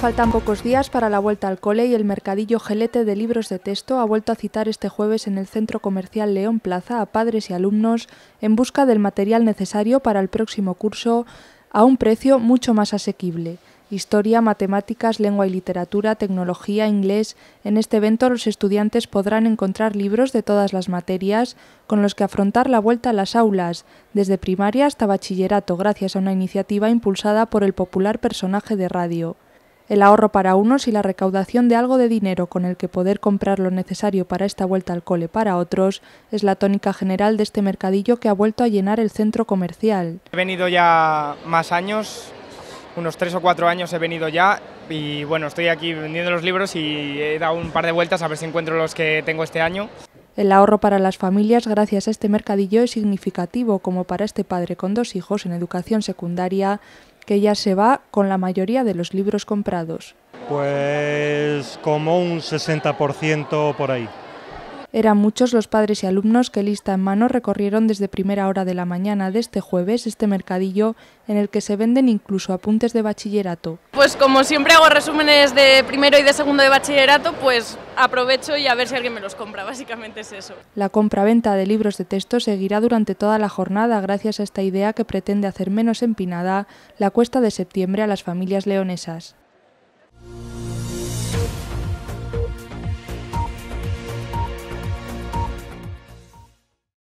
Faltan pocos días para la vuelta al cole y el mercadillo gelete de libros de texto ha vuelto a citar este jueves en el Centro Comercial León Plaza a padres y alumnos en busca del material necesario para el próximo curso a un precio mucho más asequible. Historia, matemáticas, lengua y literatura, tecnología, inglés. En este evento los estudiantes podrán encontrar libros de todas las materias con los que afrontar la vuelta a las aulas, desde primaria hasta bachillerato, gracias a una iniciativa impulsada por el popular personaje de radio. El ahorro para unos y la recaudación de algo de dinero con el que poder comprar lo necesario para esta vuelta al cole para otros es la tónica general de este mercadillo que ha vuelto a llenar el centro comercial. He venido ya más años, unos tres o cuatro años he venido ya y bueno, estoy aquí vendiendo los libros y he dado un par de vueltas a ver si encuentro los que tengo este año. El ahorro para las familias gracias a este mercadillo es significativo, como para este padre con dos hijos en educación secundaria, que ya se va con la mayoría de los libros comprados. Pues como un 60% por ahí. Eran muchos los padres y alumnos que lista en mano recorrieron desde primera hora de la mañana de este jueves este mercadillo en el que se venden incluso apuntes de bachillerato. Pues como siempre hago resúmenes de primero y de segundo de bachillerato, pues aprovecho y a ver si alguien me los compra, básicamente es eso. La compra-venta de libros de texto seguirá durante toda la jornada gracias a esta idea que pretende hacer menos empinada la cuesta de septiembre a las familias leonesas.